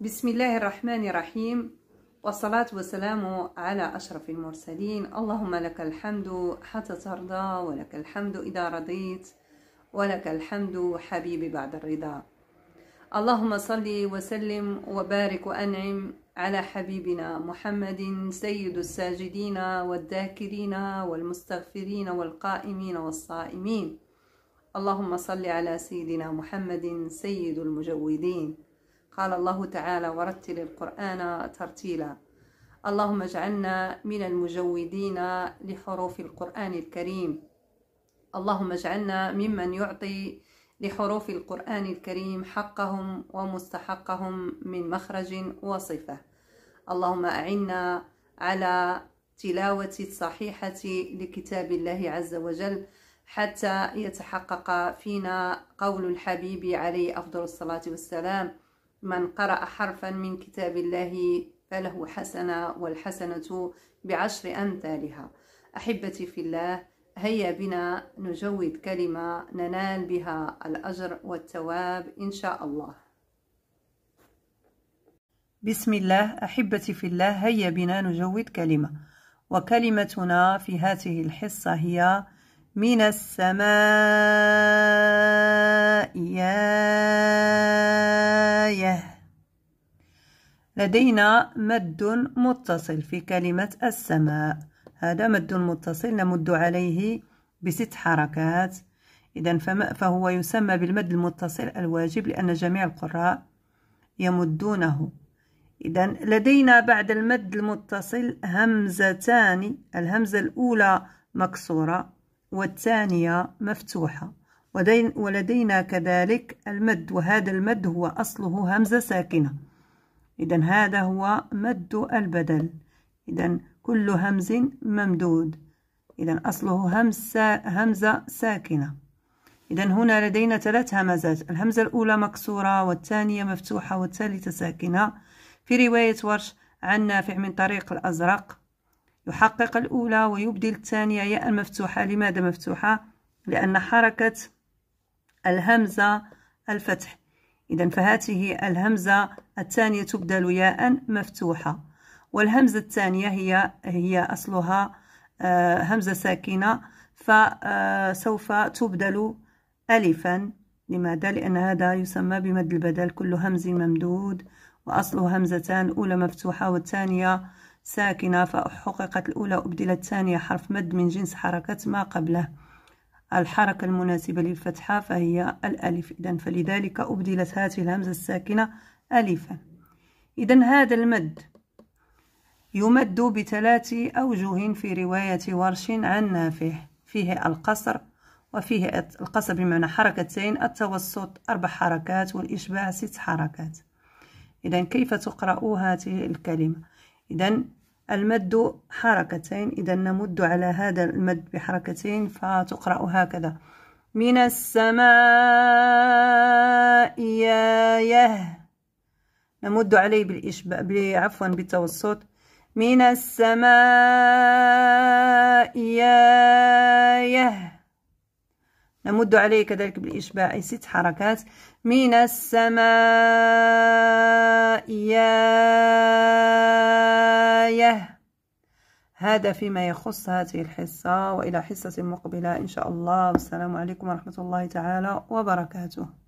بسم الله الرحمن الرحيم والصلاة والسلام على أشرف المرسلين اللهم لك الحمد حتى ترضى ولك الحمد إذا رضيت ولك الحمد حبيبي بعد الرضا اللهم صل وسلم وبارك وأنعم على حبيبنا محمد سيد الساجدين والذاكرين والمستغفرين والقائمين والصائمين اللهم صل على سيدنا محمد سيد المجودين قال الله تعالى ورتل القرآن ترتيلا اللهم اجعلنا من المجودين لحروف القرآن الكريم اللهم اجعلنا ممن يعطي لحروف القرآن الكريم حقهم ومستحقهم من مخرج وصفة اللهم أعنا على تلاوة الصحيحة لكتاب الله عز وجل حتى يتحقق فينا قول الحبيب عليه أفضل الصلاة والسلام من قرأ حرفا من كتاب الله فله حسنة والحسنة بعشر أمثالها أحبتي في الله هيا بنا نجود كلمة ننال بها الأجر والثواب إن شاء الله بسم الله أحبتي في الله هيا بنا نجود كلمة وكلمتنا في هذه الحصة هي من السماء آية لدينا مد متصل في كلمة السماء هذا مد متصل نمد عليه بست حركات إذا فهو يسمى بالمد المتصل الواجب لأن جميع القراء يمدونه إذا لدينا بعد المد المتصل همزتان الهمزة الأولى مكسورة والثانية مفتوحة ولدينا كذلك المد وهذا المد هو أصله همزة ساكنة إذا هذا هو مد البدل إذا كل همز ممدود إذا أصله همز همزة ساكنة إذا هنا لدينا ثلاث همزات الهمزة الأولى مكسورة والثانية مفتوحة والثالثة ساكنة في رواية ورش عن نافع من طريق الأزرق يحقق الأولى ويبدل الثانية ياء المفتوحة لماذا مفتوحة؟ لأن حركة الهمزة الفتح إذا فهذه الهمزة الثانية تبدل ياء مفتوحة والهمزة الثانية هي هي أصلها آه، همزة ساكنة فسوف آه، تبدل ألفا لماذا؟ لأن هذا يسمى بمد البدل كل همز ممدود وأصله همزتان أولى مفتوحة والثانية ساكنة فحققت الأولى أبدلت الثانية حرف مد من جنس حركة ما قبله الحركة المناسبة للفتحة فهي الألف إذا فلذلك أبدلت هذه الهمزة الساكنة ألفا إذا هذا المد يمد بثلاث أوجه في رواية ورش عن نافع فيه القصر وفيه القصر بمعنى حركتين التوسط أربع حركات والإشباع ست حركات إذا كيف تقرأ هذه الكلمة إذا المد حركتين إذا نمد على هذا المد بحركتين فتقرأ هكذا من السماء يا يه نمد عليه بالإشباع عفوا بالتوسط من السماء يا يه نمد عليه كذلك بالإشباع ست حركات من السماء يا هذا فيما يخص هذه الحصة وإلى حصة مقبلة إن شاء الله والسلام عليكم ورحمة الله تعالى وبركاته